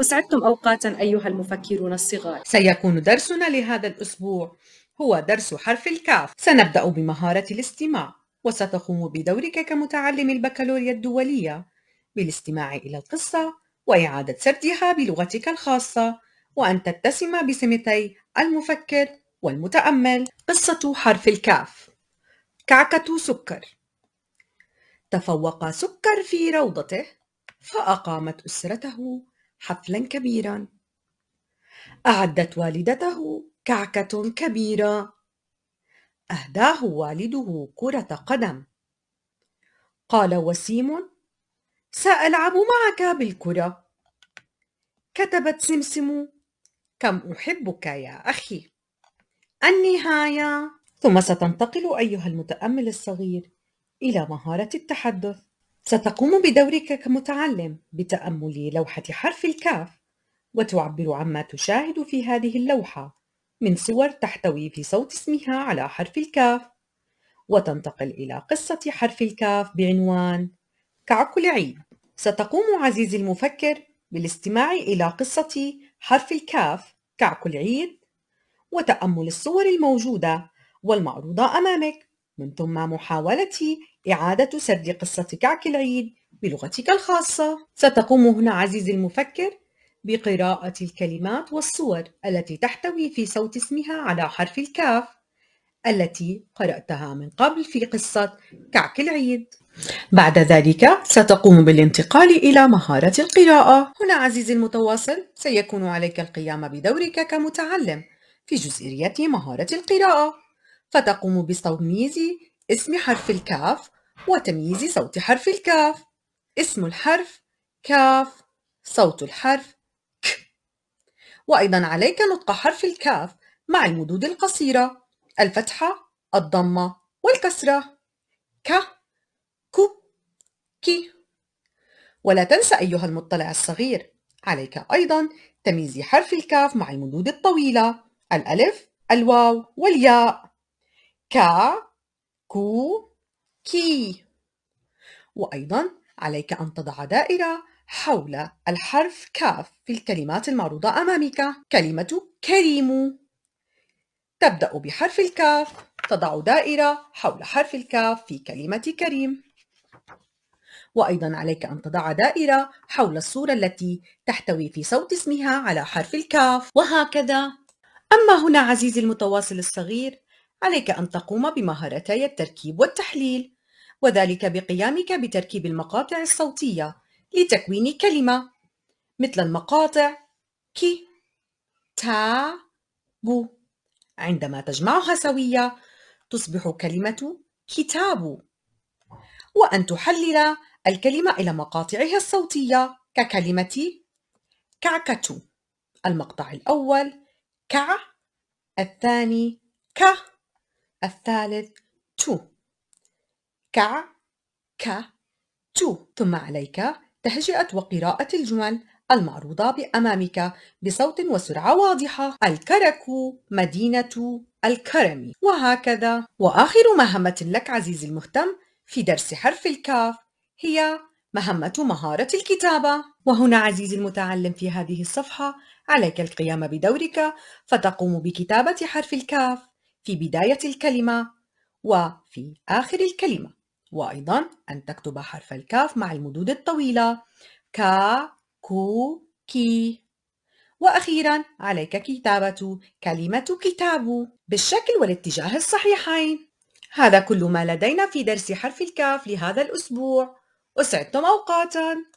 أسعدتم أوقاتا أيها المفكرون الصغار سيكون درسنا لهذا الأسبوع هو درس حرف الكاف سنبدأ بمهارة الاستماع وستقوم بدورك كمتعلم البكالوريا الدولية بالاستماع إلى القصة وإعادة سردها بلغتك الخاصة وأن تتسم بسمتي المفكر والمتأمل قصة حرف الكاف كعكة سكر تفوق سكر في روضته فأقامت أسرته حفلا كبيرا أعدت والدته كعكة كبيرة أهداه والده كرة قدم قال وسيم سألعب معك بالكرة كتبت سمسم كم أحبك يا أخي النهاية ثم ستنتقل أيها المتأمل الصغير إلى مهارة التحدث ستقوم بدورك كمتعلم بتأمل لوحة حرف الكاف وتعبر عما تشاهد في هذه اللوحة من صور تحتوي في صوت اسمها على حرف الكاف وتنتقل إلى قصة حرف الكاف بعنوان كعك العيد ستقوم عزيزي المفكر بالاستماع إلى قصة حرف الكاف كعك العيد وتأمل الصور الموجودة والمعروضة أمامك من ثم محاولة إعادة سرد قصة كعك العيد بلغتك الخاصة ستقوم هنا عزيزي المفكر بقراءة الكلمات والصور التي تحتوي في صوت اسمها على حرف الكاف التي قرأتها من قبل في قصة كعك العيد بعد ذلك ستقوم بالانتقال إلى مهارة القراءة هنا عزيزي المتواصل سيكون عليك القيام بدورك كمتعلم في جزئية مهارة القراءة فتقوم بتمييز اسم حرف الكاف وتمييز صوت حرف الكاف اسم الحرف كاف صوت الحرف ك وأيضا عليك نطق حرف الكاف مع المدود القصيرة الفتحة الضمة والكسرة ك كو كي ولا تنسى أيها المطلع الصغير عليك أيضا تمييز حرف الكاف مع المدود الطويلة الألف الواو والياء كا كو كي وأيضا عليك أن تضع دائرة حول الحرف كاف في الكلمات المعروضة أمامك كلمة كريم تبدأ بحرف الكاف تضع دائرة حول حرف الكاف في كلمة كريم وأيضا عليك أن تضع دائرة حول الصورة التي تحتوي في صوت اسمها على حرف الكاف وهكذا أما هنا عزيزي المتواصل الصغير عليك أن تقوم بمهارتي التركيب والتحليل وذلك بقيامك بتركيب المقاطع الصوتية لتكوين كلمة مثل المقاطع كي تا بو عندما تجمعها سوية تصبح كلمة كتاب وأن تحلل الكلمة إلى مقاطعها الصوتية ككلمة كعكة المقطع الأول كع الثاني ك الثالث تو كع ك تو ثم عليك تهجئة وقراءة الجمل المعروضة بأمامك بصوت وسرعة واضحة الكرك مدينة الكرم وهكذا وآخر مهمة لك عزيزي المهتم في درس حرف الكاف هي مهمة مهارة الكتابة وهنا عزيزي المتعلم في هذه الصفحة عليك القيام بدورك فتقوم بكتابة حرف الكاف في بداية الكلمة وفي آخر الكلمة وأيضا أن تكتب حرف الكاف مع المدود الطويلة كا كو كي وأخيرا عليك كتابة كلمة كتاب بالشكل والاتجاه الصحيحين هذا كل ما لدينا في درس حرف الكاف لهذا الأسبوع أسعدتم أوقاتاً